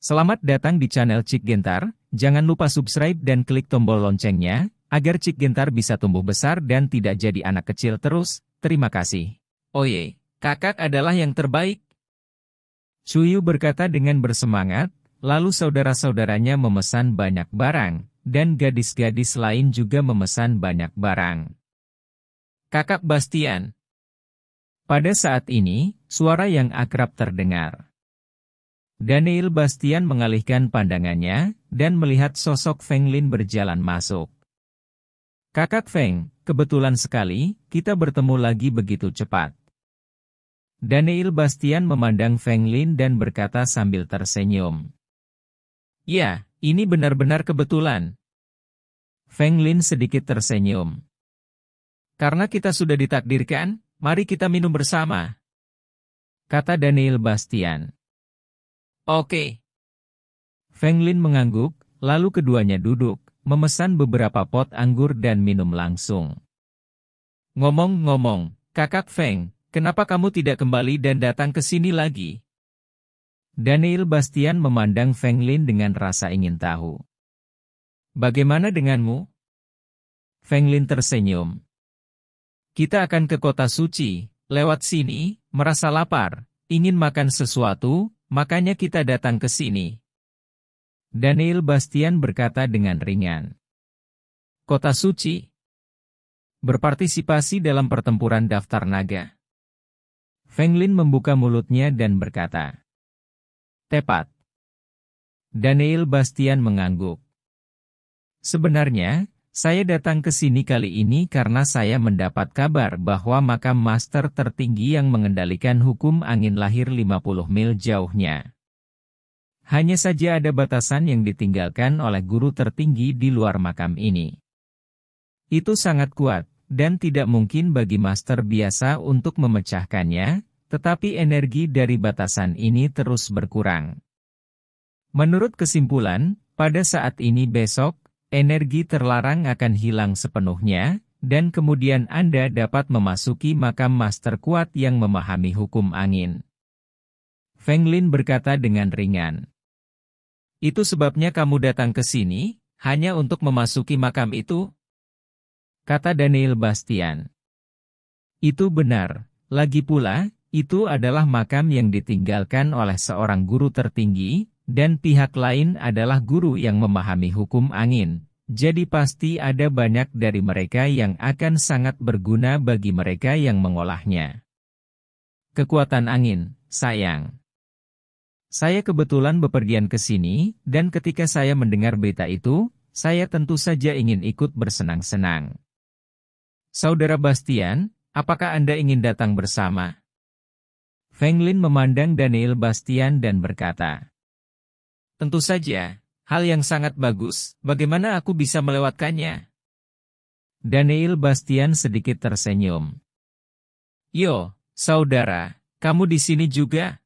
Selamat datang di channel Cik Gentar, jangan lupa subscribe dan klik tombol loncengnya, agar Cik Gentar bisa tumbuh besar dan tidak jadi anak kecil terus, terima kasih. Oye, oh kakak adalah yang terbaik. Cuyu berkata dengan bersemangat, lalu saudara-saudaranya memesan banyak barang, dan gadis-gadis lain juga memesan banyak barang. Kakak Bastian Pada saat ini, suara yang akrab terdengar. Daniel Bastian mengalihkan pandangannya dan melihat sosok Feng Lin berjalan masuk. Kakak Feng, kebetulan sekali, kita bertemu lagi begitu cepat. Daniel Bastian memandang Feng Lin dan berkata sambil tersenyum. Ya, ini benar-benar kebetulan. Feng Lin sedikit tersenyum. Karena kita sudah ditakdirkan, mari kita minum bersama. Kata Daniel Bastian. Oke. Feng Lin mengangguk, lalu keduanya duduk, memesan beberapa pot anggur dan minum langsung. Ngomong-ngomong, kakak Feng, kenapa kamu tidak kembali dan datang ke sini lagi? Daniel Bastian memandang Feng Lin dengan rasa ingin tahu. Bagaimana denganmu? Feng Lin tersenyum. Kita akan ke kota suci, lewat sini, merasa lapar, ingin makan sesuatu, Makanya kita datang ke sini. Daniel Bastian berkata dengan ringan. Kota Suci Berpartisipasi dalam pertempuran daftar naga. Feng Lin membuka mulutnya dan berkata. Tepat. Daniel Bastian mengangguk. Sebenarnya, saya datang ke sini kali ini karena saya mendapat kabar bahwa makam master tertinggi yang mengendalikan hukum angin lahir 50 mil jauhnya. Hanya saja ada batasan yang ditinggalkan oleh guru tertinggi di luar makam ini. Itu sangat kuat, dan tidak mungkin bagi master biasa untuk memecahkannya, tetapi energi dari batasan ini terus berkurang. Menurut kesimpulan, pada saat ini besok, energi terlarang akan hilang sepenuhnya, dan kemudian Anda dapat memasuki makam master kuat yang memahami hukum angin. Feng Lin berkata dengan ringan. Itu sebabnya kamu datang ke sini, hanya untuk memasuki makam itu? Kata Daniel Bastian. Itu benar, lagi pula, itu adalah makam yang ditinggalkan oleh seorang guru tertinggi, dan pihak lain adalah guru yang memahami hukum angin. Jadi pasti ada banyak dari mereka yang akan sangat berguna bagi mereka yang mengolahnya. Kekuatan angin, sayang. Saya kebetulan bepergian ke sini, dan ketika saya mendengar berita itu, saya tentu saja ingin ikut bersenang-senang. Saudara Bastian, apakah Anda ingin datang bersama? Fenglin memandang Daniel Bastian dan berkata, Tentu saja, hal yang sangat bagus, bagaimana aku bisa melewatkannya? Daniel Bastian sedikit tersenyum. Yo, saudara, kamu di sini juga?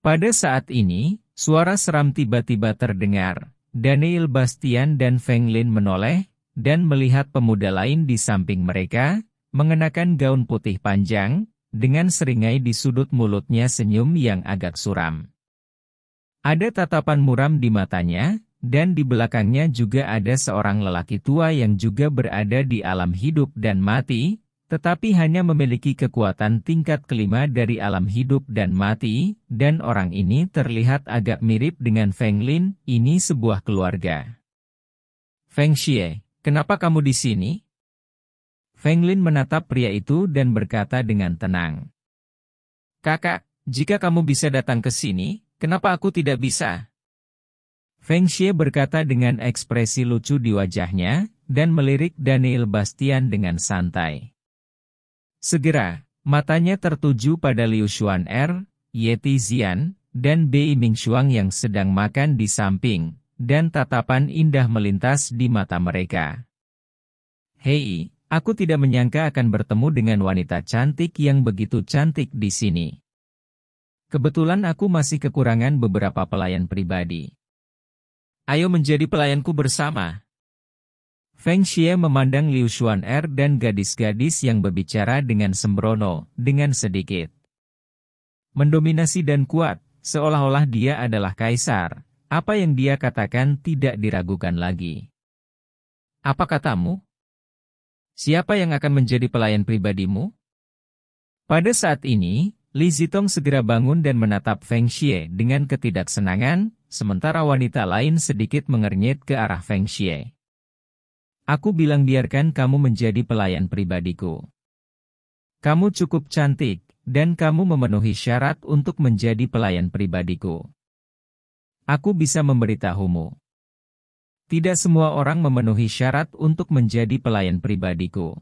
Pada saat ini, suara seram tiba-tiba terdengar. Daniel Bastian dan Feng Lin menoleh, dan melihat pemuda lain di samping mereka, mengenakan gaun putih panjang, dengan seringai di sudut mulutnya senyum yang agak suram. Ada tatapan muram di matanya, dan di belakangnya juga ada seorang lelaki tua yang juga berada di alam hidup dan mati, tetapi hanya memiliki kekuatan tingkat kelima dari alam hidup dan mati, dan orang ini terlihat agak mirip dengan Feng Lin, ini sebuah keluarga. Feng Xie, kenapa kamu di sini? Feng Lin menatap pria itu dan berkata dengan tenang. Kakak, jika kamu bisa datang ke sini, Kenapa aku tidak bisa? Feng Xie berkata dengan ekspresi lucu di wajahnya, dan melirik Daniel Bastian dengan santai. Segera, matanya tertuju pada Liu Xuan Er, Yeti Zian, dan Bei Mingxuang yang sedang makan di samping, dan tatapan indah melintas di mata mereka. Hei, aku tidak menyangka akan bertemu dengan wanita cantik yang begitu cantik di sini. Kebetulan aku masih kekurangan beberapa pelayan pribadi. Ayo menjadi pelayanku bersama. Feng Xie memandang Liu Xuan Er dan gadis-gadis yang berbicara dengan sembrono, dengan sedikit. Mendominasi dan kuat, seolah-olah dia adalah kaisar. Apa yang dia katakan tidak diragukan lagi. Apa katamu? Siapa yang akan menjadi pelayan pribadimu? Pada saat ini, Li Zitong segera bangun dan menatap Feng Xie dengan ketidaksenangan, sementara wanita lain sedikit mengernyit ke arah Feng Xie. Aku bilang biarkan kamu menjadi pelayan pribadiku. Kamu cukup cantik, dan kamu memenuhi syarat untuk menjadi pelayan pribadiku. Aku bisa memberitahumu. Tidak semua orang memenuhi syarat untuk menjadi pelayan pribadiku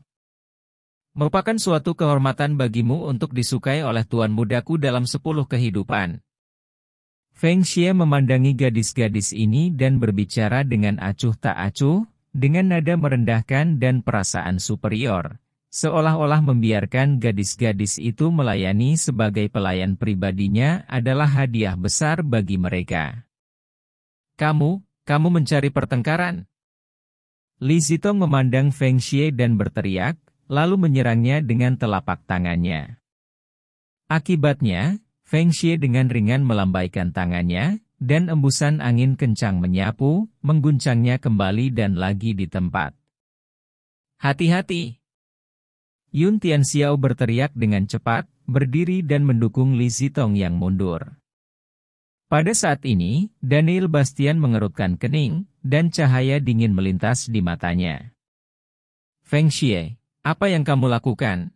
merupakan suatu kehormatan bagimu untuk disukai oleh tuan mudaku dalam sepuluh kehidupan. Feng Xie memandangi gadis-gadis ini dan berbicara dengan acuh tak acuh, dengan nada merendahkan dan perasaan superior, seolah-olah membiarkan gadis-gadis itu melayani sebagai pelayan pribadinya adalah hadiah besar bagi mereka. Kamu, kamu mencari pertengkaran? Li Zitong memandang Feng Xie dan berteriak, lalu menyerangnya dengan telapak tangannya. Akibatnya, Feng Xie dengan ringan melambaikan tangannya, dan embusan angin kencang menyapu, mengguncangnya kembali dan lagi di tempat. Hati-hati! Yun Tian Xiao berteriak dengan cepat, berdiri dan mendukung Li Zitong yang mundur. Pada saat ini, Daniel Bastian mengerutkan kening, dan cahaya dingin melintas di matanya. Feng Xie apa yang kamu lakukan?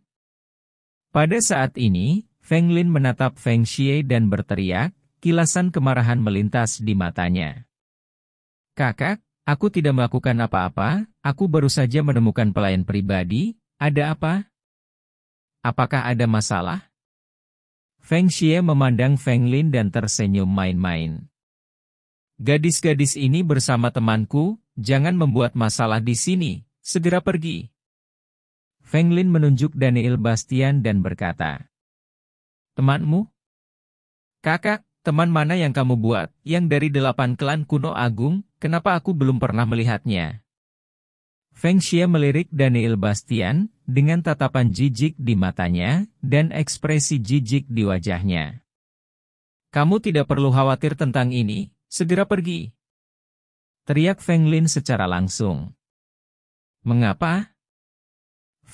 Pada saat ini, Feng Lin menatap Feng Xie dan berteriak, kilasan kemarahan melintas di matanya. Kakak, aku tidak melakukan apa-apa, aku baru saja menemukan pelayan pribadi, ada apa? Apakah ada masalah? Feng Xie memandang Feng Lin dan tersenyum main-main. Gadis-gadis ini bersama temanku, jangan membuat masalah di sini, segera pergi. Fenglin menunjuk Daniel Bastian dan berkata, Temanmu? Kakak, teman mana yang kamu buat, yang dari delapan klan kuno agung, kenapa aku belum pernah melihatnya? Feng Xia melirik Daniel Bastian, dengan tatapan jijik di matanya, dan ekspresi jijik di wajahnya. Kamu tidak perlu khawatir tentang ini, segera pergi. Teriak Feng Lin secara langsung. Mengapa?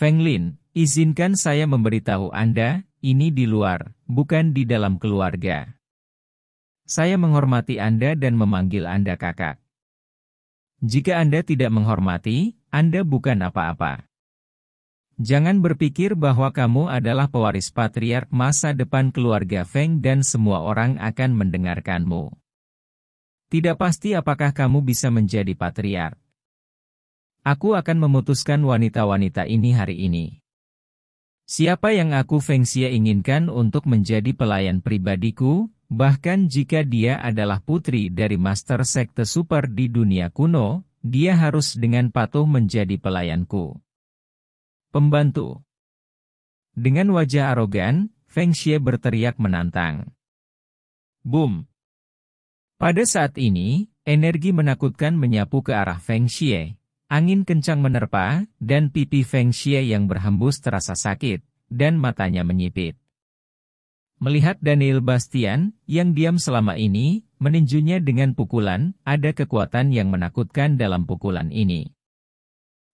Feng Lin, izinkan saya memberitahu Anda, ini di luar, bukan di dalam keluarga. Saya menghormati Anda dan memanggil Anda kakak. Jika Anda tidak menghormati, Anda bukan apa-apa. Jangan berpikir bahwa kamu adalah pewaris patriark masa depan keluarga Feng dan semua orang akan mendengarkanmu. Tidak pasti apakah kamu bisa menjadi patriark. Aku akan memutuskan wanita-wanita ini hari ini. Siapa yang aku Feng Xie inginkan untuk menjadi pelayan pribadiku, bahkan jika dia adalah putri dari master sekte super di dunia kuno, dia harus dengan patuh menjadi pelayanku. Pembantu Dengan wajah arogan, Feng Xie berteriak menantang. Boom! Pada saat ini, energi menakutkan menyapu ke arah Feng Xie, Angin kencang menerpa, dan pipi Feng Xie yang berhembus terasa sakit, dan matanya menyipit. Melihat Daniel Bastian, yang diam selama ini, meninjunya dengan pukulan, ada kekuatan yang menakutkan dalam pukulan ini.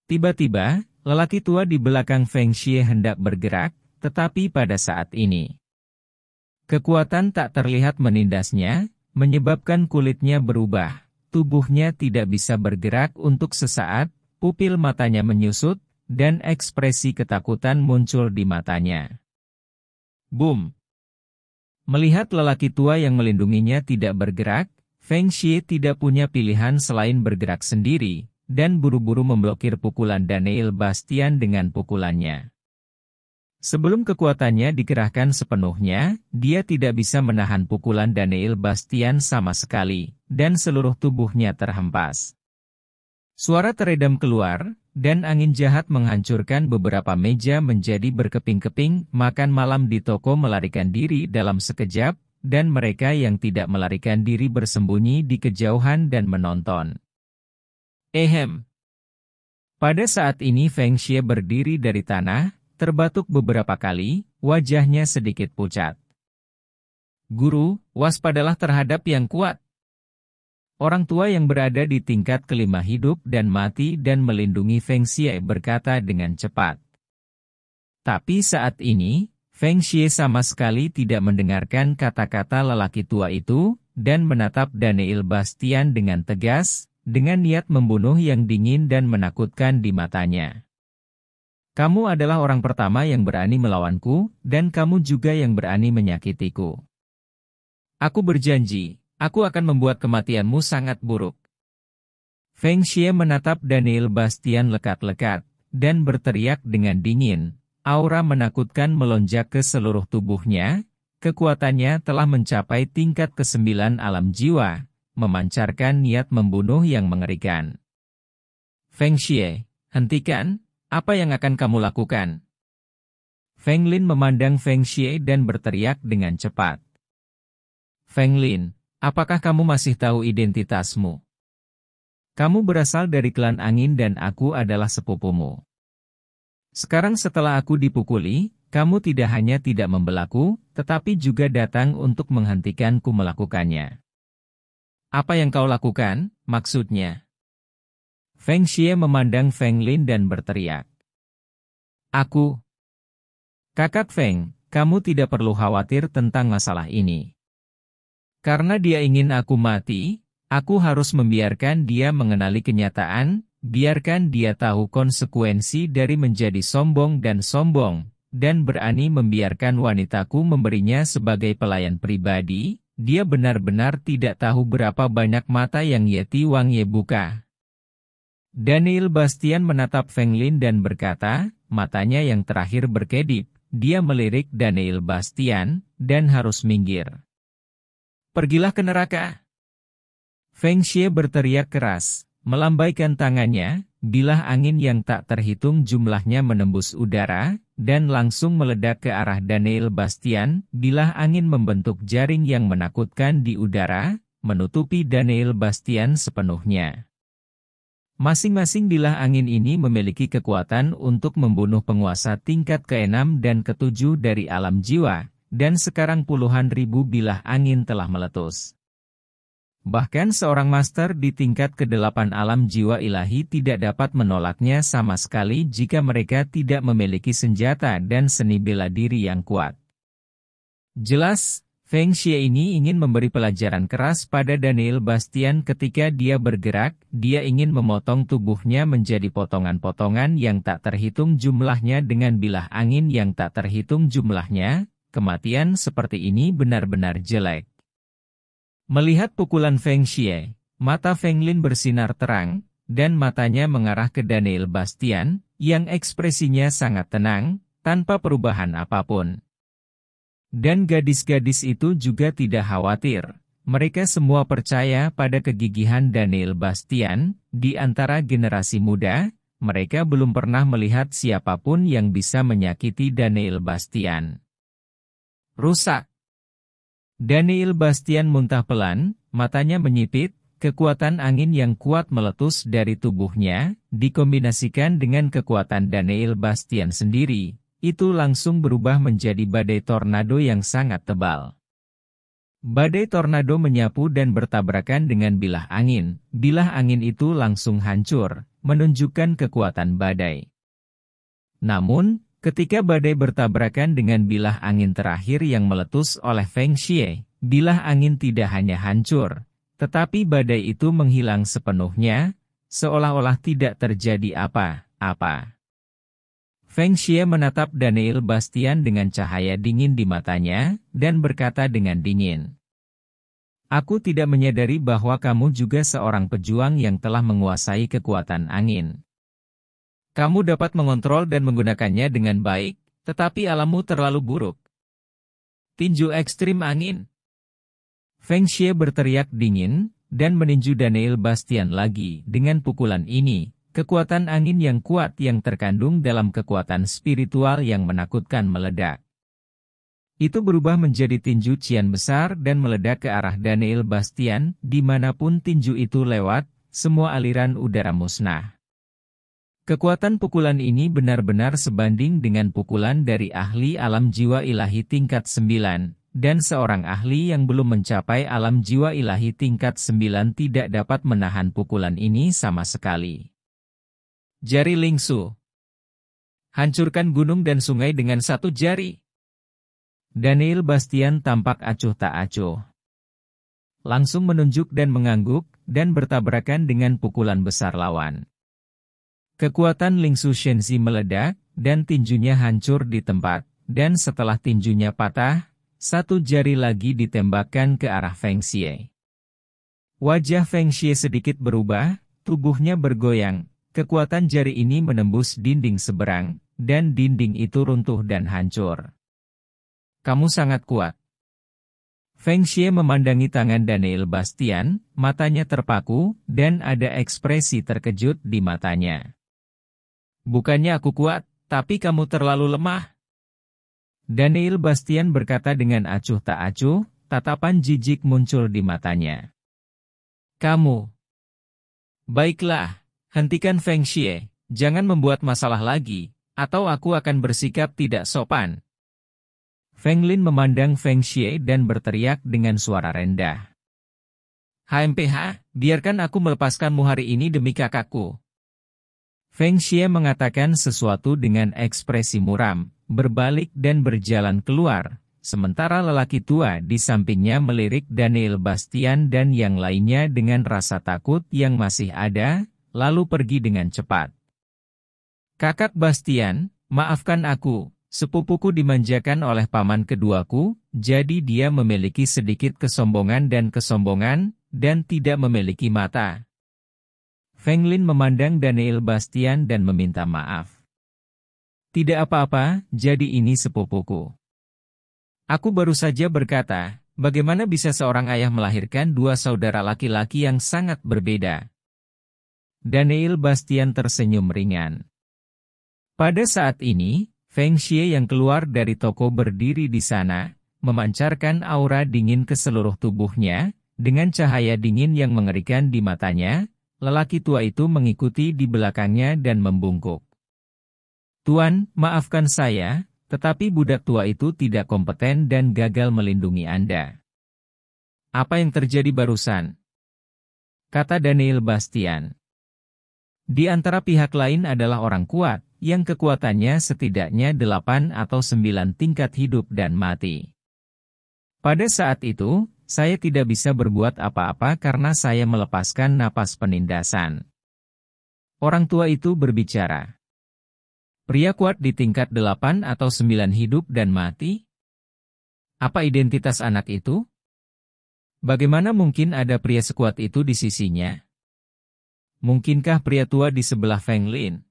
Tiba-tiba, lelaki tua di belakang Feng Xie hendak bergerak, tetapi pada saat ini. Kekuatan tak terlihat menindasnya, menyebabkan kulitnya berubah tubuhnya tidak bisa bergerak untuk sesaat, pupil matanya menyusut, dan ekspresi ketakutan muncul di matanya. Boom! Melihat lelaki tua yang melindunginya tidak bergerak, Feng Xie tidak punya pilihan selain bergerak sendiri, dan buru-buru memblokir pukulan Daniel Bastian dengan pukulannya. Sebelum kekuatannya dikerahkan sepenuhnya, dia tidak bisa menahan pukulan Daniel Bastian sama sekali, dan seluruh tubuhnya terhempas. Suara teredam keluar, dan angin jahat menghancurkan beberapa meja menjadi berkeping-keping, makan malam di toko melarikan diri dalam sekejap, dan mereka yang tidak melarikan diri bersembunyi di kejauhan dan menonton. Ehem. Pada saat ini Feng Xie berdiri dari tanah, Terbatuk beberapa kali, wajahnya sedikit pucat. Guru, waspadalah terhadap yang kuat. Orang tua yang berada di tingkat kelima hidup dan mati dan melindungi Feng Xie berkata dengan cepat. Tapi saat ini, Feng Xie sama sekali tidak mendengarkan kata-kata lelaki tua itu, dan menatap Daniel Bastian dengan tegas, dengan niat membunuh yang dingin dan menakutkan di matanya. Kamu adalah orang pertama yang berani melawanku, dan kamu juga yang berani menyakitiku. Aku berjanji, aku akan membuat kematianmu sangat buruk. Feng Xie menatap Daniel Bastian lekat-lekat, dan berteriak dengan dingin. Aura menakutkan melonjak ke seluruh tubuhnya, kekuatannya telah mencapai tingkat kesembilan alam jiwa, memancarkan niat membunuh yang mengerikan. Feng Xie, hentikan, apa yang akan kamu lakukan? Feng Lin memandang Feng Xie dan berteriak dengan cepat. Feng Lin, apakah kamu masih tahu identitasmu? Kamu berasal dari klan angin dan aku adalah sepupumu. Sekarang setelah aku dipukuli, kamu tidak hanya tidak membelaku, tetapi juga datang untuk menghentikanku melakukannya. Apa yang kau lakukan, maksudnya? Feng Xie memandang Feng Lin dan berteriak. Aku. Kakak Feng, kamu tidak perlu khawatir tentang masalah ini. Karena dia ingin aku mati, aku harus membiarkan dia mengenali kenyataan, biarkan dia tahu konsekuensi dari menjadi sombong dan sombong, dan berani membiarkan wanitaku memberinya sebagai pelayan pribadi, dia benar-benar tidak tahu berapa banyak mata yang Yeti Wang Ye buka. Daniel Bastian menatap Feng Lin dan berkata, matanya yang terakhir berkedip. Dia melirik Daniel Bastian, dan harus minggir. Pergilah ke neraka. Feng Xie berteriak keras, melambaikan tangannya, bilah angin yang tak terhitung jumlahnya menembus udara, dan langsung meledak ke arah Daniel Bastian, bilah angin membentuk jaring yang menakutkan di udara, menutupi Daniel Bastian sepenuhnya. Masing-masing bilah angin ini memiliki kekuatan untuk membunuh penguasa tingkat ke-6 dan ke-7 dari alam jiwa, dan sekarang puluhan ribu bilah angin telah meletus. Bahkan seorang master di tingkat ke-8 alam jiwa ilahi tidak dapat menolaknya sama sekali jika mereka tidak memiliki senjata dan seni bela diri yang kuat. Jelas, Feng Xie ini ingin memberi pelajaran keras pada Daniel Bastian ketika dia bergerak, dia ingin memotong tubuhnya menjadi potongan-potongan yang tak terhitung jumlahnya dengan bilah angin yang tak terhitung jumlahnya, kematian seperti ini benar-benar jelek. Melihat pukulan Feng Xie, mata Feng Lin bersinar terang, dan matanya mengarah ke Daniel Bastian, yang ekspresinya sangat tenang, tanpa perubahan apapun. Dan gadis-gadis itu juga tidak khawatir. Mereka semua percaya pada kegigihan Daniel Bastian, di antara generasi muda, mereka belum pernah melihat siapapun yang bisa menyakiti Daniel Bastian. Rusak Daniel Bastian muntah pelan, matanya menyipit, kekuatan angin yang kuat meletus dari tubuhnya, dikombinasikan dengan kekuatan Daniel Bastian sendiri, itu langsung berubah menjadi badai tornado yang sangat tebal. Badai tornado menyapu dan bertabrakan dengan bilah angin. Bilah angin itu langsung hancur, menunjukkan kekuatan badai. Namun, ketika badai bertabrakan dengan bilah angin terakhir yang meletus oleh Feng Xie, bilah angin tidak hanya hancur, tetapi badai itu menghilang sepenuhnya, seolah-olah tidak terjadi apa-apa. Feng Xie menatap Daniel Bastian dengan cahaya dingin di matanya, dan berkata dengan dingin. Aku tidak menyadari bahwa kamu juga seorang pejuang yang telah menguasai kekuatan angin. Kamu dapat mengontrol dan menggunakannya dengan baik, tetapi alammu terlalu buruk. Tinju ekstrim angin. Feng Xie berteriak dingin, dan meninju Daniel Bastian lagi dengan pukulan ini, Kekuatan angin yang kuat yang terkandung dalam kekuatan spiritual yang menakutkan meledak. Itu berubah menjadi tinju cian besar dan meledak ke arah Daniel Bastian, dimanapun tinju itu lewat, semua aliran udara musnah. Kekuatan pukulan ini benar-benar sebanding dengan pukulan dari ahli alam jiwa ilahi tingkat 9, dan seorang ahli yang belum mencapai alam jiwa ilahi tingkat 9 tidak dapat menahan pukulan ini sama sekali. Jari Lingsu. Hancurkan gunung dan sungai dengan satu jari. Daniel Bastian tampak acuh tak acuh. Langsung menunjuk dan mengangguk, dan bertabrakan dengan pukulan besar lawan. Kekuatan Lingsu Shenzi meledak, dan tinjunya hancur di tempat, dan setelah tinjunya patah, satu jari lagi ditembakkan ke arah Feng Xie. Wajah Feng Xie sedikit berubah, tubuhnya bergoyang, Kekuatan jari ini menembus dinding seberang, dan dinding itu runtuh dan hancur. Kamu sangat kuat. Feng Xie memandangi tangan Daniel Bastian, matanya terpaku, dan ada ekspresi terkejut di matanya. Bukannya aku kuat, tapi kamu terlalu lemah. Daniel Bastian berkata dengan acuh tak acuh, tatapan jijik muncul di matanya. Kamu. Baiklah, Hentikan Feng Xie, jangan membuat masalah lagi, atau aku akan bersikap tidak sopan. Feng Lin memandang Feng Xie dan berteriak dengan suara rendah. HMPH, biarkan aku melepaskanmu hari ini demi kakakku. Feng Xie mengatakan sesuatu dengan ekspresi muram, berbalik dan berjalan keluar, sementara lelaki tua di sampingnya melirik Daniel Bastian dan yang lainnya dengan rasa takut yang masih ada, lalu pergi dengan cepat. Kakak Bastian, maafkan aku, sepupuku dimanjakan oleh paman keduaku, jadi dia memiliki sedikit kesombongan dan kesombongan, dan tidak memiliki mata. Fenglin memandang Daniel Bastian dan meminta maaf. Tidak apa-apa, jadi ini sepupuku. Aku baru saja berkata, bagaimana bisa seorang ayah melahirkan dua saudara laki-laki yang sangat berbeda. Daniel Bastian tersenyum ringan. Pada saat ini, Feng Xie yang keluar dari toko berdiri di sana, memancarkan aura dingin ke seluruh tubuhnya, dengan cahaya dingin yang mengerikan di matanya, lelaki tua itu mengikuti di belakangnya dan membungkuk. Tuan, maafkan saya, tetapi budak tua itu tidak kompeten dan gagal melindungi Anda. Apa yang terjadi barusan? Kata Daniel Bastian. Di antara pihak lain adalah orang kuat, yang kekuatannya setidaknya delapan atau sembilan tingkat hidup dan mati. Pada saat itu, saya tidak bisa berbuat apa-apa karena saya melepaskan napas penindasan. Orang tua itu berbicara. Pria kuat di tingkat delapan atau sembilan hidup dan mati? Apa identitas anak itu? Bagaimana mungkin ada pria sekuat itu di sisinya? Mungkinkah pria tua di sebelah Feng Lin?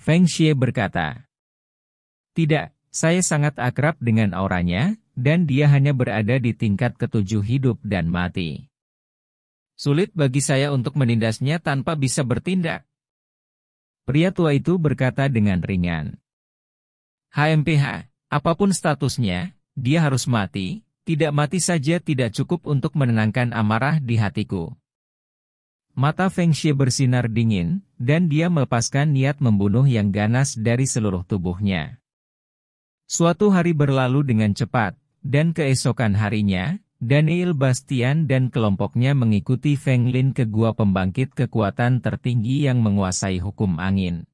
Feng Xie berkata, Tidak, saya sangat akrab dengan auranya, dan dia hanya berada di tingkat ketujuh hidup dan mati. Sulit bagi saya untuk menindasnya tanpa bisa bertindak. Pria tua itu berkata dengan ringan. HMPH, apapun statusnya, dia harus mati, tidak mati saja tidak cukup untuk menenangkan amarah di hatiku. Mata Feng Shui bersinar dingin, dan dia melepaskan niat membunuh yang ganas dari seluruh tubuhnya. Suatu hari berlalu dengan cepat, dan keesokan harinya, Daniel Bastian dan kelompoknya mengikuti Feng Lin ke gua pembangkit kekuatan tertinggi yang menguasai hukum angin.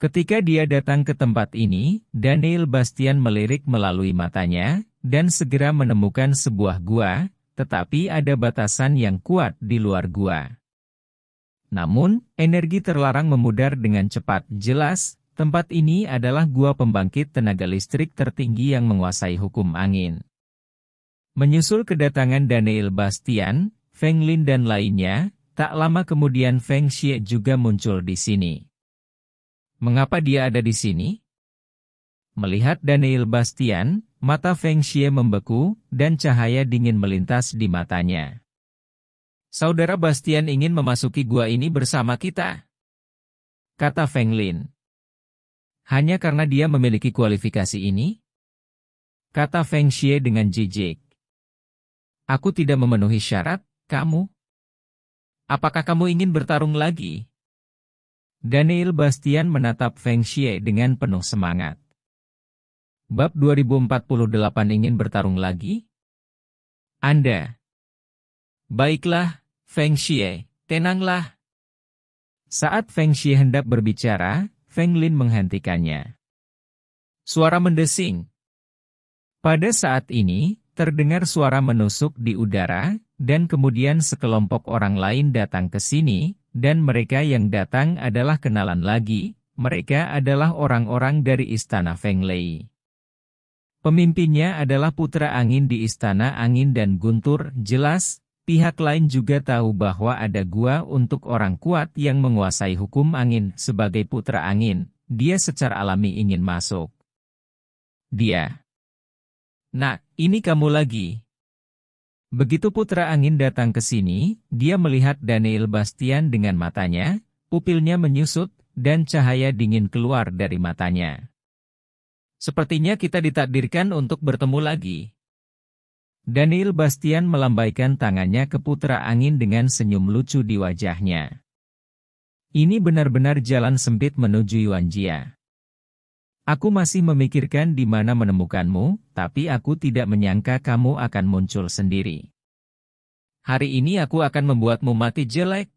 Ketika dia datang ke tempat ini, Daniel Bastian melirik melalui matanya, dan segera menemukan sebuah gua, tetapi ada batasan yang kuat di luar gua. Namun, energi terlarang memudar dengan cepat. Jelas, tempat ini adalah gua pembangkit tenaga listrik tertinggi yang menguasai hukum angin. Menyusul kedatangan Daniel Bastian, Feng Lin dan lainnya, tak lama kemudian Feng Xie juga muncul di sini. Mengapa dia ada di sini? Melihat Daniel Bastian, Mata Feng Xie membeku, dan cahaya dingin melintas di matanya. Saudara Bastian ingin memasuki gua ini bersama kita. Kata Feng Lin. Hanya karena dia memiliki kualifikasi ini? Kata Feng Xie dengan jijik. Aku tidak memenuhi syarat, kamu? Apakah kamu ingin bertarung lagi? Daniel Bastian menatap Feng Xie dengan penuh semangat. Bab 2048 ingin bertarung lagi? Anda. Baiklah, Feng Xie, tenanglah. Saat Feng Xie hendak berbicara, Feng Lin menghentikannya. Suara mendesing. Pada saat ini, terdengar suara menusuk di udara, dan kemudian sekelompok orang lain datang ke sini, dan mereka yang datang adalah kenalan lagi, mereka adalah orang-orang dari Istana Feng Lei. Pemimpinnya adalah putra angin di istana angin dan guntur, jelas, pihak lain juga tahu bahwa ada gua untuk orang kuat yang menguasai hukum angin sebagai putra angin, dia secara alami ingin masuk. Dia. Nak, ini kamu lagi. Begitu putra angin datang ke sini, dia melihat Daniel Bastian dengan matanya, pupilnya menyusut, dan cahaya dingin keluar dari matanya. Sepertinya kita ditakdirkan untuk bertemu lagi. Daniel Bastian melambaikan tangannya ke putra angin dengan senyum lucu di wajahnya. Ini benar-benar jalan sempit menuju Yuanjia. Aku masih memikirkan di mana menemukanmu, tapi aku tidak menyangka kamu akan muncul sendiri. Hari ini aku akan membuatmu mati jelek.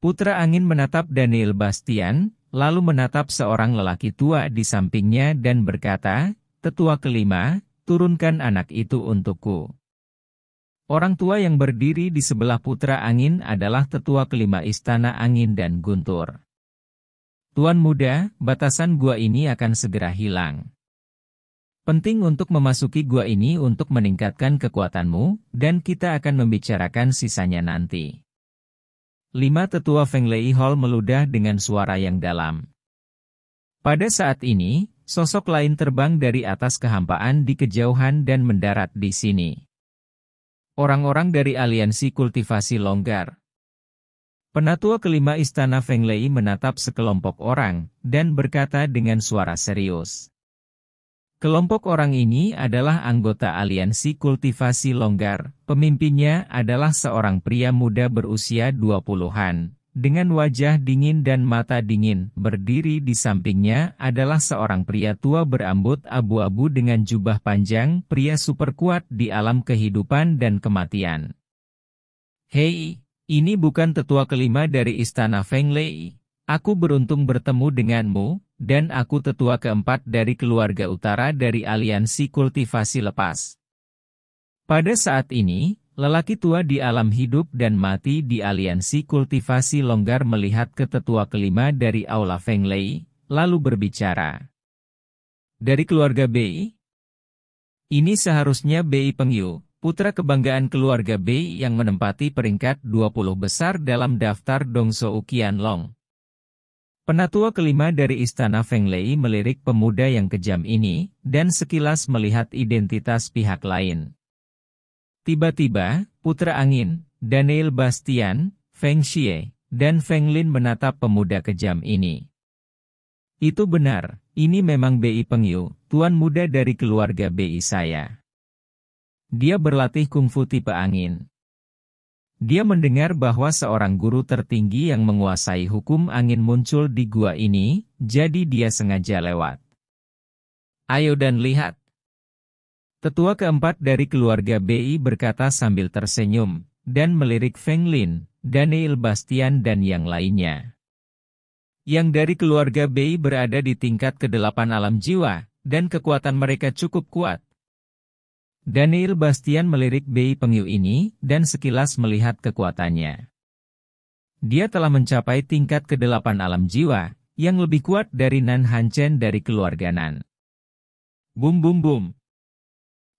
Putra angin menatap Daniel Bastian, lalu menatap seorang lelaki tua di sampingnya dan berkata, Tetua kelima, turunkan anak itu untukku. Orang tua yang berdiri di sebelah putra angin adalah tetua kelima istana angin dan guntur. Tuan muda, batasan gua ini akan segera hilang. Penting untuk memasuki gua ini untuk meningkatkan kekuatanmu, dan kita akan membicarakan sisanya nanti lima tetua Feng Lei Hall meludah dengan suara yang dalam. Pada saat ini, sosok lain terbang dari atas kehampaan di kejauhan dan mendarat di sini. Orang-orang dari aliansi kultivasi longgar. Penatua kelima istana Feng Lei menatap sekelompok orang dan berkata dengan suara serius. Kelompok orang ini adalah anggota aliansi kultivasi longgar, pemimpinnya adalah seorang pria muda berusia 20-an. Dengan wajah dingin dan mata dingin, berdiri di sampingnya adalah seorang pria tua berambut abu-abu dengan jubah panjang, pria super kuat di alam kehidupan dan kematian. Hei, ini bukan tetua kelima dari istana Feng Lei. Aku beruntung bertemu denganmu, dan aku tetua keempat dari keluarga utara dari aliansi kultivasi lepas. Pada saat ini, lelaki tua di alam hidup dan mati di aliansi kultivasi longgar melihat ketetua kelima dari Aula Feng Lei, lalu berbicara. Dari keluarga BI? Ini seharusnya BI Pengyu, putra kebanggaan keluarga BI yang menempati peringkat 20 besar dalam daftar Dongso Ukian Long. Penatua kelima dari Istana Feng Lei melirik pemuda yang kejam ini, dan sekilas melihat identitas pihak lain. Tiba-tiba, Putra Angin, Daniel Bastian, Feng Xie, dan Feng Lin menatap pemuda kejam ini. Itu benar, ini memang BI Pengyu, tuan muda dari keluarga BI saya. Dia berlatih kungfu tipe angin. Dia mendengar bahwa seorang guru tertinggi yang menguasai hukum angin muncul di gua ini, jadi dia sengaja lewat. Ayo dan lihat. Tetua keempat dari keluarga BI berkata sambil tersenyum, dan melirik Feng Lin, Daniel Bastian dan yang lainnya. Yang dari keluarga BI berada di tingkat ke-8 alam jiwa, dan kekuatan mereka cukup kuat, Daniel Bastian melirik BI Pengyu ini dan sekilas melihat kekuatannya. Dia telah mencapai tingkat kedelapan alam jiwa, yang lebih kuat dari Nan Han Chen dari keluarga Nan. Bum bum bum.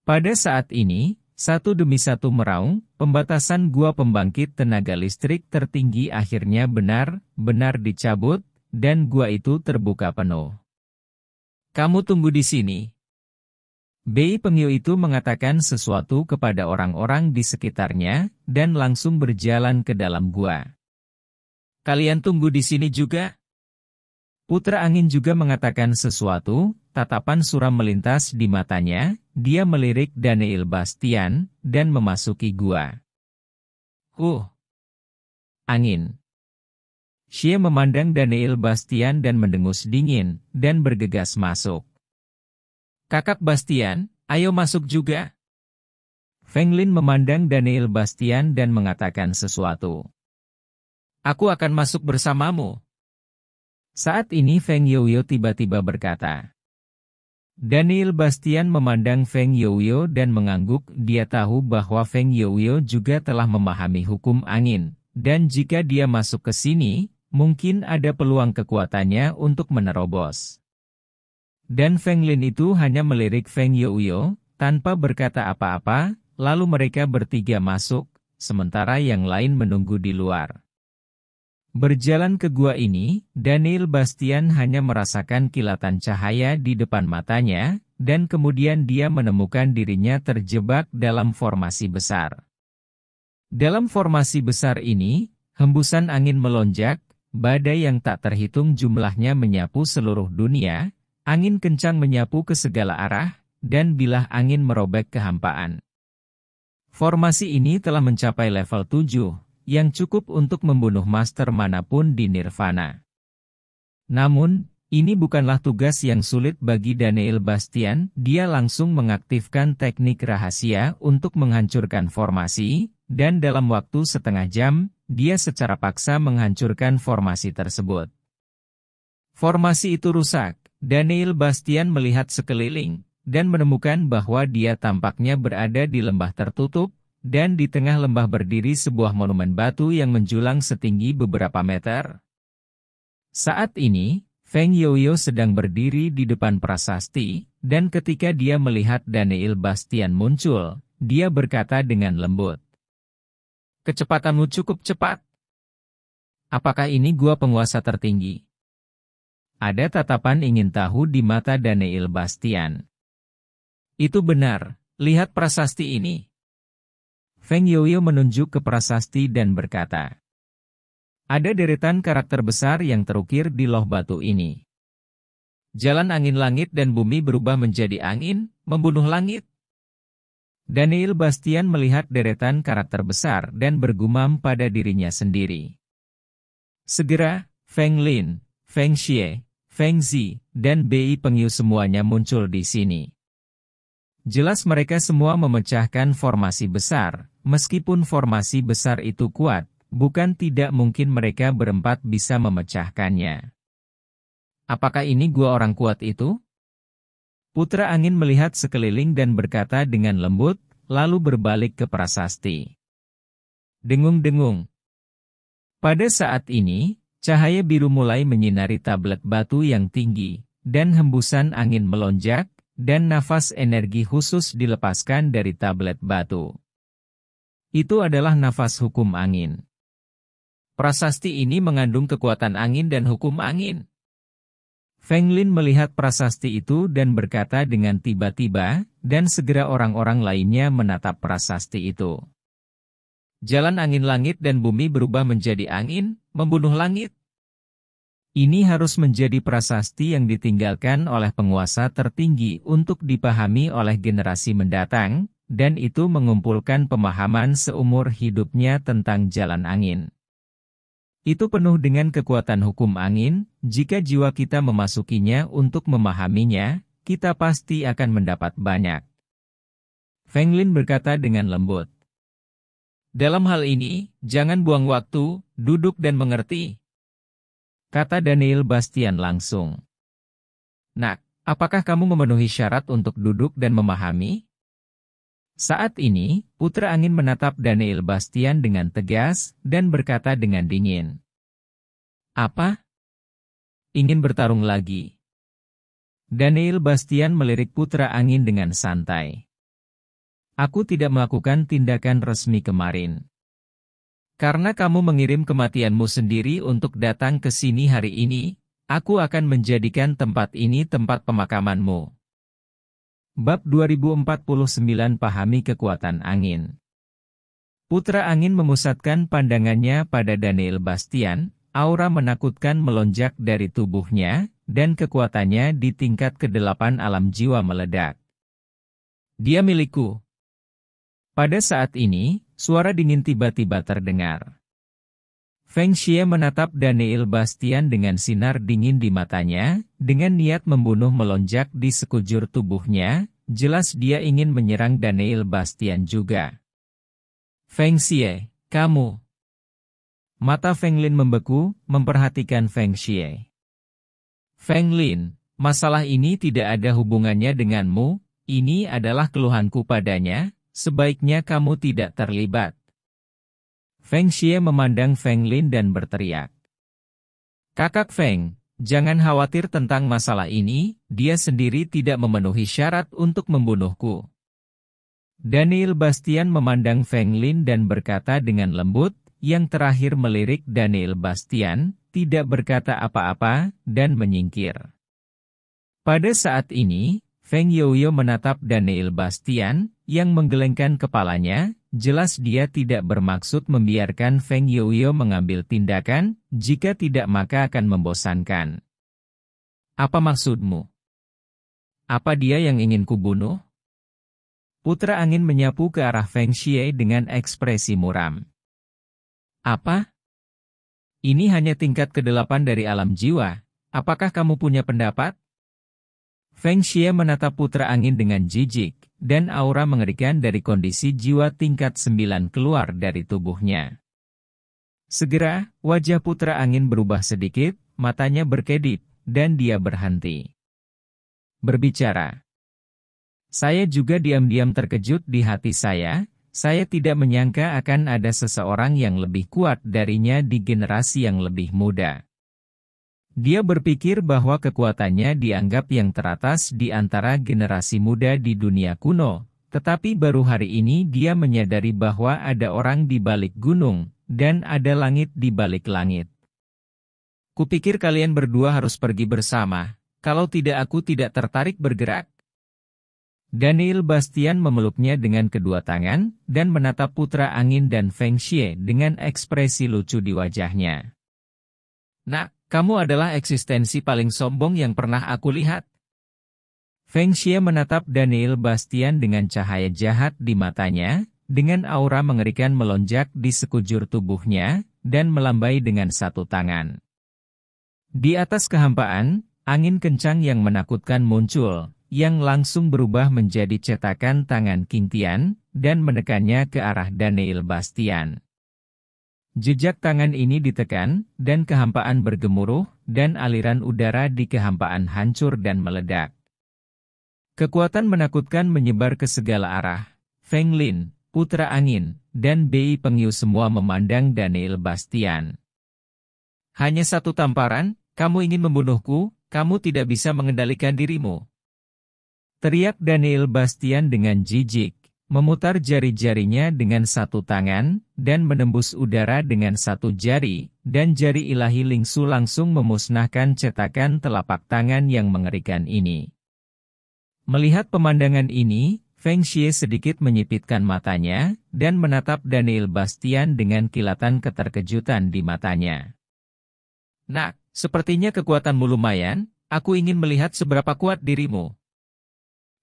Pada saat ini, satu demi satu meraung, pembatasan gua pembangkit tenaga listrik tertinggi akhirnya benar-benar dicabut, dan gua itu terbuka penuh. Kamu tunggu di sini. Bei Pengyu itu mengatakan sesuatu kepada orang-orang di sekitarnya, dan langsung berjalan ke dalam gua. Kalian tunggu di sini juga? Putra Angin juga mengatakan sesuatu, tatapan suram melintas di matanya, dia melirik Daniel Bastian, dan memasuki gua. Huh! Angin. Xie memandang Daniel Bastian dan mendengus dingin, dan bergegas masuk. Kakak Bastian, ayo masuk juga. Feng Lin memandang Daniel Bastian dan mengatakan sesuatu. Aku akan masuk bersamamu. Saat ini Feng Youyou tiba-tiba berkata. Daniel Bastian memandang Feng Youyou dan mengangguk, dia tahu bahwa Feng Youyou juga telah memahami hukum angin, dan jika dia masuk ke sini, mungkin ada peluang kekuatannya untuk menerobos. Dan Feng Lin itu hanya melirik Feng Youyo, tanpa berkata apa-apa, lalu mereka bertiga masuk, sementara yang lain menunggu di luar. Berjalan ke gua ini, Daniel Bastian hanya merasakan kilatan cahaya di depan matanya, dan kemudian dia menemukan dirinya terjebak dalam formasi besar. Dalam formasi besar ini, hembusan angin melonjak, badai yang tak terhitung jumlahnya menyapu seluruh dunia, Angin kencang menyapu ke segala arah, dan bilah angin merobek kehampaan. Formasi ini telah mencapai level 7, yang cukup untuk membunuh master manapun di Nirvana. Namun, ini bukanlah tugas yang sulit bagi Daniel Bastian, dia langsung mengaktifkan teknik rahasia untuk menghancurkan formasi, dan dalam waktu setengah jam, dia secara paksa menghancurkan formasi tersebut. Formasi itu rusak, Daniel Bastian melihat sekeliling dan menemukan bahwa dia tampaknya berada di lembah tertutup, dan di tengah lembah berdiri sebuah monumen batu yang menjulang setinggi beberapa meter. Saat ini, Feng Yoyo sedang berdiri di depan prasasti, dan ketika dia melihat Daniel Bastian muncul, dia berkata dengan lembut. Kecepatanmu cukup cepat. Apakah ini gua penguasa tertinggi? Ada tatapan ingin tahu di mata Daniel Bastian. Itu benar, lihat prasasti ini. Feng Youyou menunjuk ke prasasti dan berkata, Ada deretan karakter besar yang terukir di loh batu ini. Jalan angin langit dan bumi berubah menjadi angin, membunuh langit. Daniel Bastian melihat deretan karakter besar dan bergumam pada dirinya sendiri. Segera, Feng Lin, Feng Xie, Feng Zi, dan Bei Pengyu semuanya muncul di sini. Jelas mereka semua memecahkan formasi besar, meskipun formasi besar itu kuat, bukan tidak mungkin mereka berempat bisa memecahkannya. Apakah ini gua orang kuat itu? Putra Angin melihat sekeliling dan berkata dengan lembut, lalu berbalik ke Prasasti. Dengung-dengung. Pada saat ini, Cahaya biru mulai menyinari tablet batu yang tinggi, dan hembusan angin melonjak, dan nafas energi khusus dilepaskan dari tablet batu. Itu adalah nafas hukum angin. Prasasti ini mengandung kekuatan angin dan hukum angin. Feng Lin melihat prasasti itu dan berkata dengan tiba-tiba, dan segera orang-orang lainnya menatap prasasti itu. Jalan angin langit dan bumi berubah menjadi angin, membunuh langit. Ini harus menjadi prasasti yang ditinggalkan oleh penguasa tertinggi untuk dipahami oleh generasi mendatang, dan itu mengumpulkan pemahaman seumur hidupnya tentang jalan angin. Itu penuh dengan kekuatan hukum angin, jika jiwa kita memasukinya untuk memahaminya, kita pasti akan mendapat banyak. Feng Lin berkata dengan lembut. Dalam hal ini, jangan buang waktu, duduk dan mengerti, kata Daniel Bastian langsung. Nak, apakah kamu memenuhi syarat untuk duduk dan memahami? Saat ini, Putra Angin menatap Daniel Bastian dengan tegas dan berkata dengan dingin. Apa? Ingin bertarung lagi? Daniel Bastian melirik Putra Angin dengan santai. Aku tidak melakukan tindakan resmi kemarin. Karena kamu mengirim kematianmu sendiri untuk datang ke sini hari ini, aku akan menjadikan tempat ini tempat pemakamanmu. Bab 2049 Pahami Kekuatan Angin Putra Angin memusatkan pandangannya pada Daniel Bastian, aura menakutkan melonjak dari tubuhnya, dan kekuatannya di tingkat kedelapan alam jiwa meledak. Dia milikku. Pada saat ini, Suara dingin tiba-tiba terdengar. Feng Xie menatap Daniel Bastian dengan sinar dingin di matanya, dengan niat membunuh melonjak di sekujur tubuhnya, jelas dia ingin menyerang Daniel Bastian juga. Feng Xie, kamu. Mata Feng Lin membeku, memperhatikan Feng Xie. Feng Lin, masalah ini tidak ada hubungannya denganmu, ini adalah keluhanku padanya, Sebaiknya kamu tidak terlibat. Feng Xie memandang Feng Lin dan berteriak. Kakak Feng, jangan khawatir tentang masalah ini, dia sendiri tidak memenuhi syarat untuk membunuhku. Daniel Bastian memandang Feng Lin dan berkata dengan lembut, yang terakhir melirik Daniel Bastian, tidak berkata apa-apa, dan menyingkir. Pada saat ini, Feng Youyou menatap Daniel Bastian, yang menggelengkan kepalanya, jelas dia tidak bermaksud membiarkan Feng Youyou mengambil tindakan, jika tidak maka akan membosankan. Apa maksudmu? Apa dia yang ingin kubunuh? Putra angin menyapu ke arah Feng Xie dengan ekspresi muram. Apa? Ini hanya tingkat kedelapan dari alam jiwa, apakah kamu punya pendapat? Feng Xie menatap putra angin dengan jijik, dan aura mengerikan dari kondisi jiwa tingkat sembilan keluar dari tubuhnya. Segera, wajah putra angin berubah sedikit, matanya berkedip, dan dia berhenti. Berbicara. Saya juga diam-diam terkejut di hati saya, saya tidak menyangka akan ada seseorang yang lebih kuat darinya di generasi yang lebih muda. Dia berpikir bahwa kekuatannya dianggap yang teratas di antara generasi muda di dunia kuno, tetapi baru hari ini dia menyadari bahwa ada orang di balik gunung, dan ada langit di balik langit. Kupikir kalian berdua harus pergi bersama, kalau tidak aku tidak tertarik bergerak. Daniel Bastian memeluknya dengan kedua tangan, dan menatap putra angin dan Feng Xie dengan ekspresi lucu di wajahnya. Nak, kamu adalah eksistensi paling sombong yang pernah aku lihat. Feng Xie menatap Daniel Bastian dengan cahaya jahat di matanya, dengan aura mengerikan melonjak di sekujur tubuhnya, dan melambai dengan satu tangan. Di atas kehampaan, angin kencang yang menakutkan muncul, yang langsung berubah menjadi cetakan tangan Kintian, dan menekannya ke arah Daniel Bastian. Jejak tangan ini ditekan, dan kehampaan bergemuruh, dan aliran udara di kehampaan hancur dan meledak. Kekuatan menakutkan menyebar ke segala arah. Feng Lin, Putra Angin, dan Bei Pengyu semua memandang Daniel Bastian. Hanya satu tamparan, kamu ingin membunuhku, kamu tidak bisa mengendalikan dirimu. Teriak Daniel Bastian dengan jijik memutar jari-jarinya dengan satu tangan, dan menembus udara dengan satu jari, dan jari ilahi Lingsu langsung memusnahkan cetakan telapak tangan yang mengerikan ini. Melihat pemandangan ini, Feng Xie sedikit menyipitkan matanya, dan menatap Daniel Bastian dengan kilatan keterkejutan di matanya. Nak, sepertinya kekuatanmu lumayan, aku ingin melihat seberapa kuat dirimu.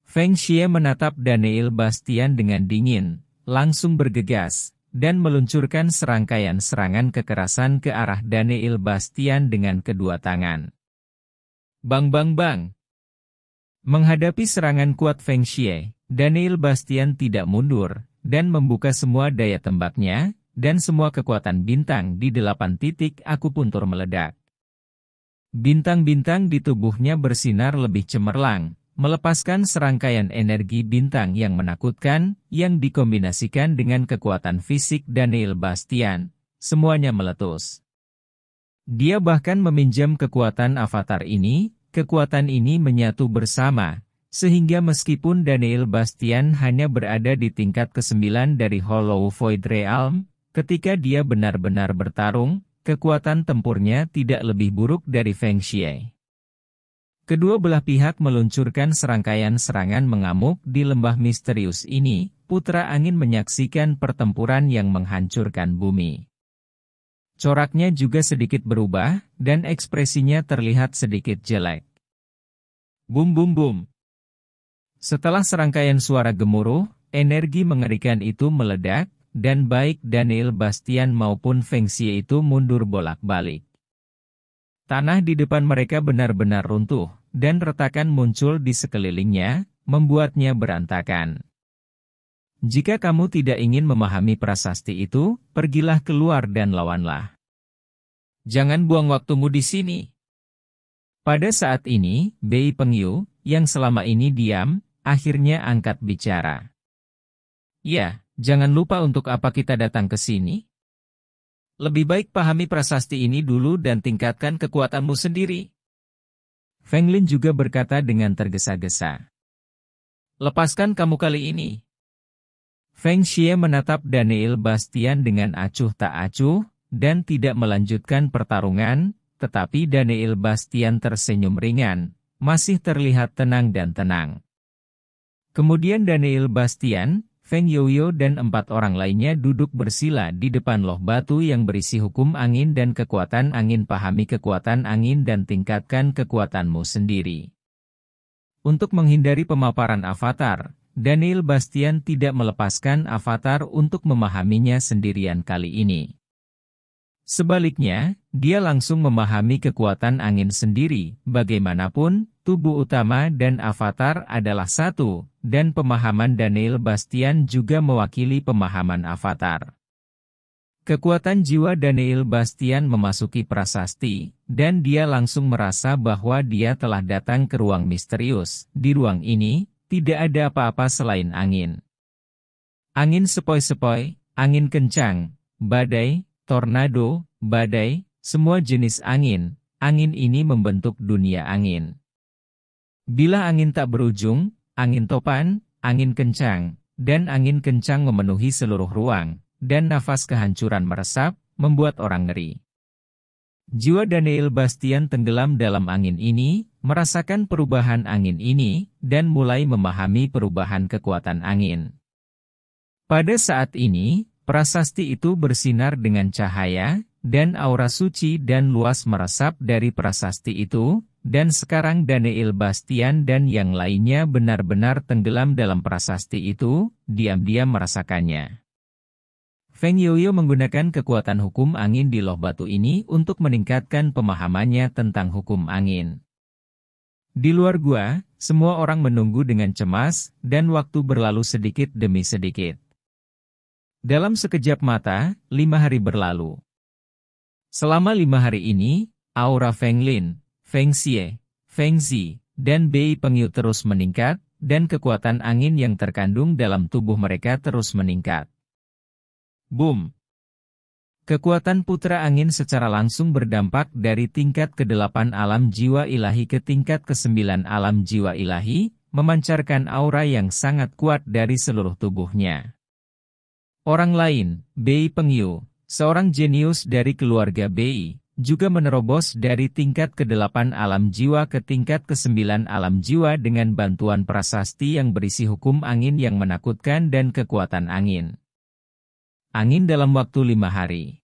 Feng Xie menatap Daniel Bastian dengan dingin, langsung bergegas, dan meluncurkan serangkaian serangan kekerasan ke arah Daniel Bastian dengan kedua tangan. Bang bang bang! Menghadapi serangan kuat Feng Xie, Daniel Bastian tidak mundur, dan membuka semua daya tembaknya, dan semua kekuatan bintang di delapan titik aku akupuntur meledak. Bintang-bintang di tubuhnya bersinar lebih cemerlang, melepaskan serangkaian energi bintang yang menakutkan, yang dikombinasikan dengan kekuatan fisik Daniel Bastian, semuanya meletus. Dia bahkan meminjam kekuatan avatar ini, kekuatan ini menyatu bersama, sehingga meskipun Daniel Bastian hanya berada di tingkat ke-9 dari Hollow Void Realm, ketika dia benar-benar bertarung, kekuatan tempurnya tidak lebih buruk dari Feng Shui. Kedua belah pihak meluncurkan serangkaian serangan mengamuk di lembah misterius ini, Putra Angin menyaksikan pertempuran yang menghancurkan bumi. Coraknya juga sedikit berubah, dan ekspresinya terlihat sedikit jelek. Bum bum bum. Setelah serangkaian suara gemuruh, energi mengerikan itu meledak, dan baik Daniel Bastian maupun Feng Xie itu mundur bolak-balik. Tanah di depan mereka benar-benar runtuh, dan retakan muncul di sekelilingnya, membuatnya berantakan. Jika kamu tidak ingin memahami prasasti itu, pergilah keluar dan lawanlah. Jangan buang waktumu di sini. Pada saat ini, Bei Pengyu, yang selama ini diam, akhirnya angkat bicara. Ya, jangan lupa untuk apa kita datang ke sini? Lebih baik pahami prasasti ini dulu dan tingkatkan kekuatanmu sendiri. Feng Lin juga berkata dengan tergesa-gesa. Lepaskan kamu kali ini. Feng Xie menatap Daniel Bastian dengan acuh tak acuh, dan tidak melanjutkan pertarungan, tetapi Daniel Bastian tersenyum ringan, masih terlihat tenang dan tenang. Kemudian Daniel Bastian, Feng Youyo dan empat orang lainnya duduk bersila di depan loh batu yang berisi hukum angin dan kekuatan angin pahami kekuatan angin dan tingkatkan kekuatanmu sendiri. Untuk menghindari pemaparan avatar, Daniel Bastian tidak melepaskan avatar untuk memahaminya sendirian kali ini. Sebaliknya, dia langsung memahami kekuatan angin sendiri, bagaimanapun, tubuh utama dan avatar adalah satu, dan pemahaman Daniel Bastian juga mewakili pemahaman avatar. Kekuatan jiwa Daniel Bastian memasuki prasasti, dan dia langsung merasa bahwa dia telah datang ke ruang misterius. Di ruang ini, tidak ada apa-apa selain angin. Angin sepoi-sepoi, angin kencang, badai, tornado, badai, semua jenis angin, angin ini membentuk dunia angin. Bila angin tak berujung, angin topan, angin kencang, dan angin kencang memenuhi seluruh ruang, dan nafas kehancuran meresap, membuat orang ngeri. Jiwa Daniel Bastian tenggelam dalam angin ini, merasakan perubahan angin ini, dan mulai memahami perubahan kekuatan angin. Pada saat ini, prasasti itu bersinar dengan cahaya, dan aura suci dan luas meresap dari prasasti itu, dan sekarang Daniel Bastian dan yang lainnya benar-benar tenggelam dalam prasasti itu, diam-diam merasakannya. Feng Yoyo menggunakan kekuatan hukum angin di loh batu ini untuk meningkatkan pemahamannya tentang hukum angin. Di luar gua, semua orang menunggu dengan cemas, dan waktu berlalu sedikit demi sedikit. Dalam sekejap mata, lima hari berlalu. Selama lima hari ini, aura Feng Lin, Feng Xie, Feng Zi, dan Bei Pengyu terus meningkat, dan kekuatan angin yang terkandung dalam tubuh mereka terus meningkat. Boom! Kekuatan putra angin secara langsung berdampak dari tingkat ke-8 alam jiwa ilahi ke tingkat ke-9 alam jiwa ilahi, memancarkan aura yang sangat kuat dari seluruh tubuhnya. Orang lain, Bei Pengyu, seorang jenius dari keluarga Bei, juga menerobos dari tingkat ke-8 alam jiwa ke tingkat ke-9 alam jiwa dengan bantuan prasasti yang berisi hukum angin yang menakutkan dan kekuatan angin. Angin dalam waktu lima hari.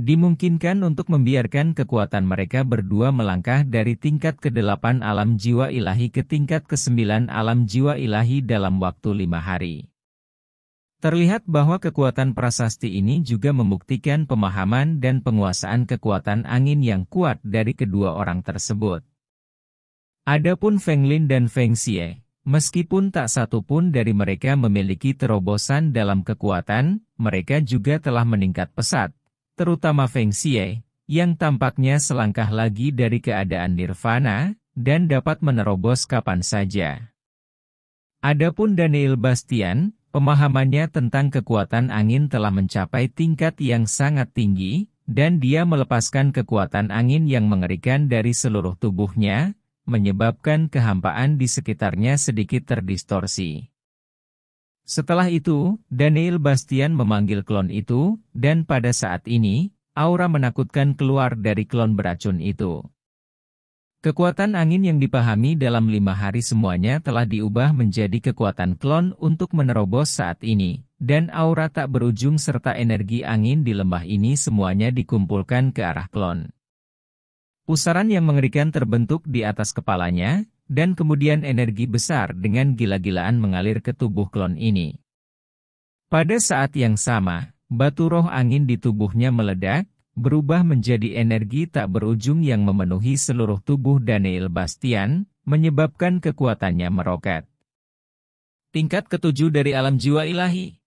Dimungkinkan untuk membiarkan kekuatan mereka berdua melangkah dari tingkat ke-8 alam jiwa ilahi ke tingkat ke-9 alam jiwa ilahi dalam waktu lima hari. Terlihat bahwa kekuatan prasasti ini juga membuktikan pemahaman dan penguasaan kekuatan angin yang kuat dari kedua orang tersebut. Adapun Feng Lin dan Feng Xie, meskipun tak satu pun dari mereka memiliki terobosan dalam kekuatan, mereka juga telah meningkat pesat, terutama Feng Xie, yang tampaknya selangkah lagi dari keadaan nirvana, dan dapat menerobos kapan saja. Adapun Daniel Bastian, Pemahamannya tentang kekuatan angin telah mencapai tingkat yang sangat tinggi, dan dia melepaskan kekuatan angin yang mengerikan dari seluruh tubuhnya, menyebabkan kehampaan di sekitarnya sedikit terdistorsi. Setelah itu, Daniel Bastian memanggil klon itu, dan pada saat ini, aura menakutkan keluar dari klon beracun itu. Kekuatan angin yang dipahami dalam lima hari semuanya telah diubah menjadi kekuatan klon untuk menerobos saat ini, dan aura tak berujung serta energi angin di lembah ini semuanya dikumpulkan ke arah klon. Pusaran yang mengerikan terbentuk di atas kepalanya, dan kemudian energi besar dengan gila-gilaan mengalir ke tubuh klon ini. Pada saat yang sama, batu roh angin di tubuhnya meledak, berubah menjadi energi tak berujung yang memenuhi seluruh tubuh Daniel Bastian, menyebabkan kekuatannya meroket. Tingkat ketujuh dari alam jiwa ilahi.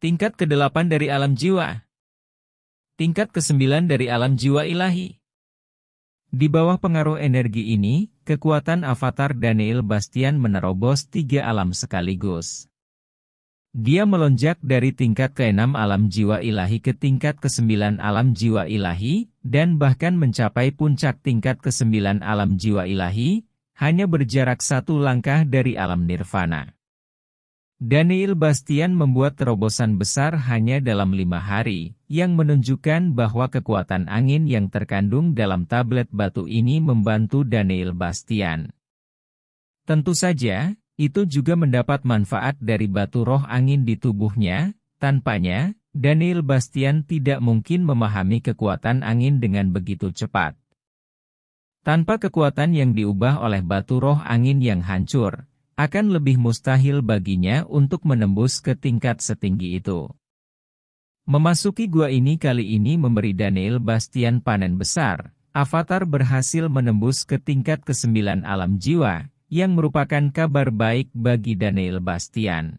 Tingkat kedelapan dari alam jiwa. Tingkat kesembilan dari alam jiwa ilahi. Di bawah pengaruh energi ini, kekuatan avatar Daniel Bastian menerobos tiga alam sekaligus. Dia melonjak dari tingkat ke-6 alam jiwa ilahi ke tingkat ke-9 alam jiwa ilahi, dan bahkan mencapai puncak tingkat ke-9 alam jiwa ilahi, hanya berjarak satu langkah dari alam nirvana. Daniel Bastian membuat terobosan besar hanya dalam lima hari, yang menunjukkan bahwa kekuatan angin yang terkandung dalam tablet batu ini membantu Daniel Bastian. Tentu saja, itu juga mendapat manfaat dari batu roh angin di tubuhnya, tanpanya, Daniel Bastian tidak mungkin memahami kekuatan angin dengan begitu cepat. Tanpa kekuatan yang diubah oleh batu roh angin yang hancur, akan lebih mustahil baginya untuk menembus ke tingkat setinggi itu. Memasuki gua ini kali ini memberi Daniel Bastian panen besar, Avatar berhasil menembus ke tingkat ke-9 alam jiwa, yang merupakan kabar baik bagi Daniel Bastian.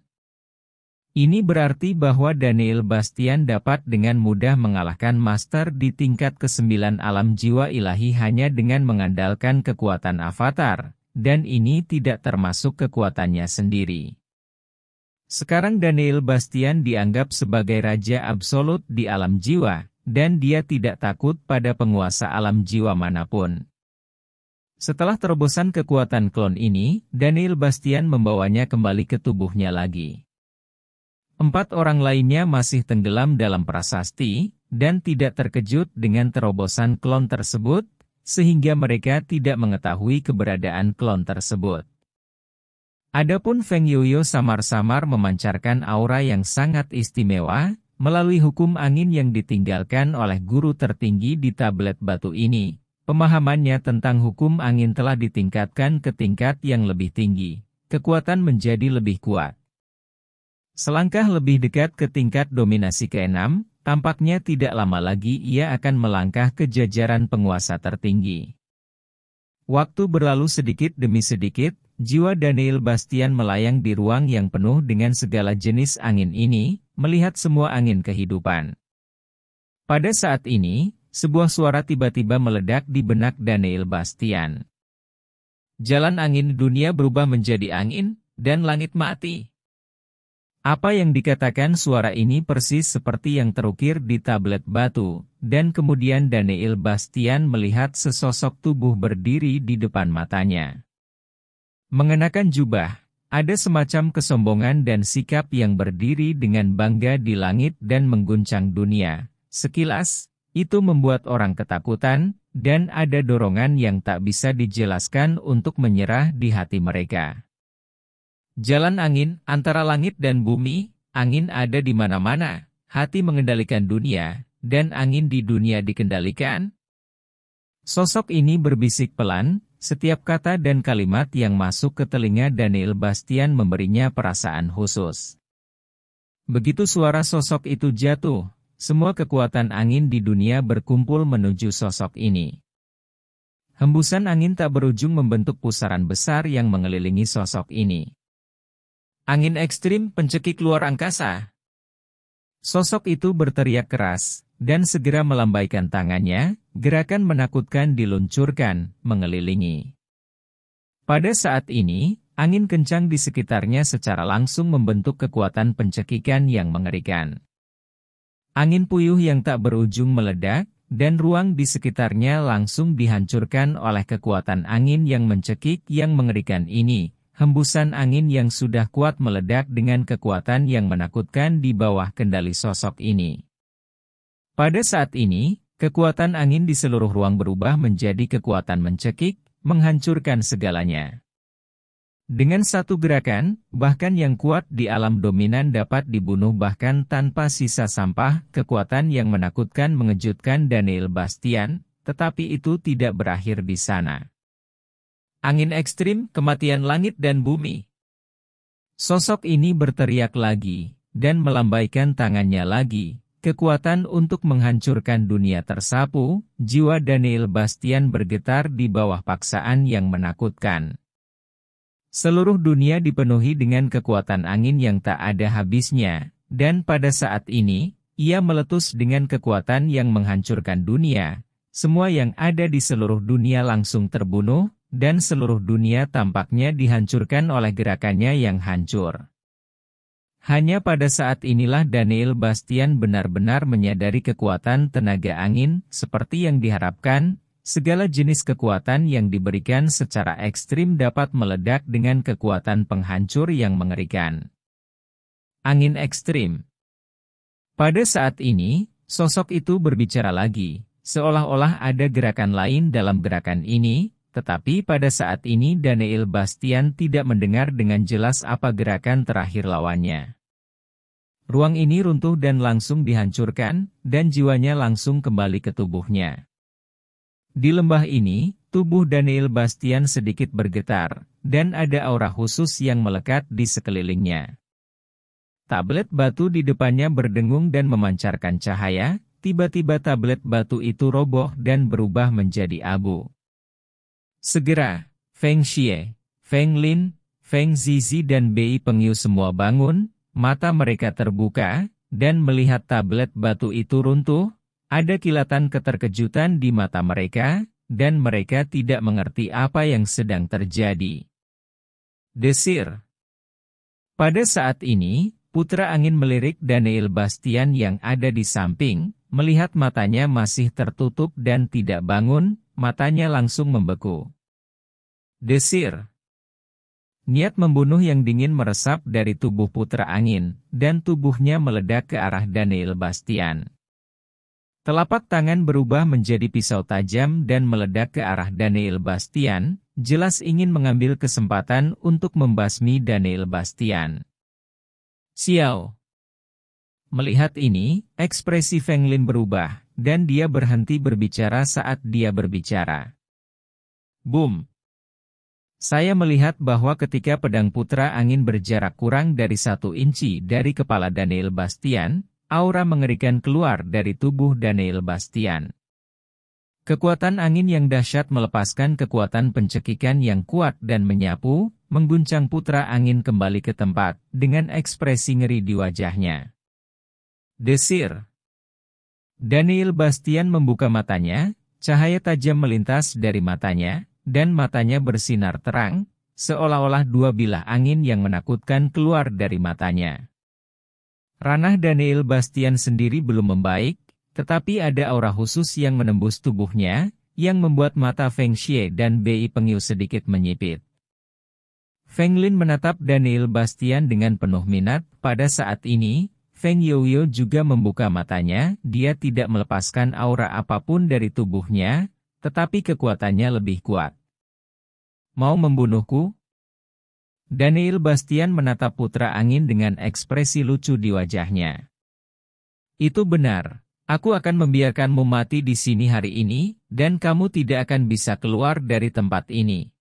Ini berarti bahwa Daniel Bastian dapat dengan mudah mengalahkan Master di tingkat ke-9 alam jiwa ilahi hanya dengan mengandalkan kekuatan avatar, dan ini tidak termasuk kekuatannya sendiri. Sekarang Daniel Bastian dianggap sebagai raja absolut di alam jiwa, dan dia tidak takut pada penguasa alam jiwa manapun. Setelah terobosan kekuatan klon ini, Daniel Bastian membawanya kembali ke tubuhnya lagi. Empat orang lainnya masih tenggelam dalam prasasti, dan tidak terkejut dengan terobosan klon tersebut, sehingga mereka tidak mengetahui keberadaan klon tersebut. Adapun Feng Yuyo samar-samar memancarkan aura yang sangat istimewa, melalui hukum angin yang ditinggalkan oleh guru tertinggi di tablet batu ini, Pemahamannya tentang hukum angin telah ditingkatkan ke tingkat yang lebih tinggi. Kekuatan menjadi lebih kuat. Selangkah lebih dekat ke tingkat dominasi keenam, tampaknya tidak lama lagi ia akan melangkah ke jajaran penguasa tertinggi. Waktu berlalu sedikit demi sedikit, jiwa Daniel Bastian melayang di ruang yang penuh dengan segala jenis angin ini, melihat semua angin kehidupan. Pada saat ini, sebuah suara tiba-tiba meledak di benak Daniel Bastian. Jalan angin dunia berubah menjadi angin, dan langit mati. Apa yang dikatakan suara ini persis seperti yang terukir di tablet batu, dan kemudian Daniel Bastian melihat sesosok tubuh berdiri di depan matanya. Mengenakan jubah, ada semacam kesombongan dan sikap yang berdiri dengan bangga di langit dan mengguncang dunia. Sekilas, itu membuat orang ketakutan, dan ada dorongan yang tak bisa dijelaskan untuk menyerah di hati mereka. Jalan angin antara langit dan bumi, angin ada di mana-mana, hati mengendalikan dunia, dan angin di dunia dikendalikan. Sosok ini berbisik pelan, setiap kata dan kalimat yang masuk ke telinga Daniel Bastian memberinya perasaan khusus. Begitu suara sosok itu jatuh, semua kekuatan angin di dunia berkumpul menuju sosok ini. Hembusan angin tak berujung membentuk pusaran besar yang mengelilingi sosok ini. Angin ekstrim pencekik luar angkasa. Sosok itu berteriak keras, dan segera melambaikan tangannya, gerakan menakutkan diluncurkan, mengelilingi. Pada saat ini, angin kencang di sekitarnya secara langsung membentuk kekuatan pencekikan yang mengerikan. Angin puyuh yang tak berujung meledak, dan ruang di sekitarnya langsung dihancurkan oleh kekuatan angin yang mencekik yang mengerikan ini. Hembusan angin yang sudah kuat meledak dengan kekuatan yang menakutkan di bawah kendali sosok ini. Pada saat ini, kekuatan angin di seluruh ruang berubah menjadi kekuatan mencekik, menghancurkan segalanya. Dengan satu gerakan, bahkan yang kuat di alam dominan dapat dibunuh bahkan tanpa sisa sampah, kekuatan yang menakutkan mengejutkan Daniel Bastian, tetapi itu tidak berakhir di sana. Angin ekstrim, kematian langit dan bumi. Sosok ini berteriak lagi, dan melambaikan tangannya lagi, kekuatan untuk menghancurkan dunia tersapu, jiwa Daniel Bastian bergetar di bawah paksaan yang menakutkan. Seluruh dunia dipenuhi dengan kekuatan angin yang tak ada habisnya, dan pada saat ini, ia meletus dengan kekuatan yang menghancurkan dunia. Semua yang ada di seluruh dunia langsung terbunuh, dan seluruh dunia tampaknya dihancurkan oleh gerakannya yang hancur. Hanya pada saat inilah Daniel Bastian benar-benar menyadari kekuatan tenaga angin, seperti yang diharapkan, Segala jenis kekuatan yang diberikan secara ekstrim dapat meledak dengan kekuatan penghancur yang mengerikan. Angin ekstrim Pada saat ini, sosok itu berbicara lagi, seolah-olah ada gerakan lain dalam gerakan ini, tetapi pada saat ini Daniel Bastian tidak mendengar dengan jelas apa gerakan terakhir lawannya. Ruang ini runtuh dan langsung dihancurkan, dan jiwanya langsung kembali ke tubuhnya. Di lembah ini, tubuh Daniel Bastian sedikit bergetar, dan ada aura khusus yang melekat di sekelilingnya. Tablet batu di depannya berdengung dan memancarkan cahaya, tiba-tiba tablet batu itu roboh dan berubah menjadi abu. Segera, Feng Xie, Feng Lin, Feng Zizi dan Bei Pengyu semua bangun, mata mereka terbuka, dan melihat tablet batu itu runtuh, ada kilatan keterkejutan di mata mereka, dan mereka tidak mengerti apa yang sedang terjadi. Desir Pada saat ini, Putra Angin melirik Daniel Bastian yang ada di samping, melihat matanya masih tertutup dan tidak bangun, matanya langsung membeku. Desir Niat membunuh yang dingin meresap dari tubuh Putra Angin, dan tubuhnya meledak ke arah Daniel Bastian. Telapak tangan berubah menjadi pisau tajam dan meledak ke arah Daniel Bastian, jelas ingin mengambil kesempatan untuk membasmi Daniel Bastian. Xiao. Melihat ini, ekspresi Feng Lin berubah, dan dia berhenti berbicara saat dia berbicara. Boom. Saya melihat bahwa ketika pedang putra angin berjarak kurang dari satu inci dari kepala Daniel Bastian, Aura mengerikan keluar dari tubuh Daniel Bastian. Kekuatan angin yang dahsyat melepaskan kekuatan pencekikan yang kuat dan menyapu, mengguncang putra angin kembali ke tempat, dengan ekspresi ngeri di wajahnya. Desir. Daniel Bastian membuka matanya, cahaya tajam melintas dari matanya, dan matanya bersinar terang, seolah-olah dua bilah angin yang menakutkan keluar dari matanya. Ranah Daniel Bastian sendiri belum membaik, tetapi ada aura khusus yang menembus tubuhnya, yang membuat mata Feng Xie dan Bei Pengyu sedikit menyipit. Feng Lin menatap Daniel Bastian dengan penuh minat, pada saat ini, Feng Youyou juga membuka matanya, dia tidak melepaskan aura apapun dari tubuhnya, tetapi kekuatannya lebih kuat. Mau membunuhku? Daniel Bastian menatap putra angin dengan ekspresi lucu di wajahnya. Itu benar, aku akan membiarkanmu mati di sini hari ini, dan kamu tidak akan bisa keluar dari tempat ini.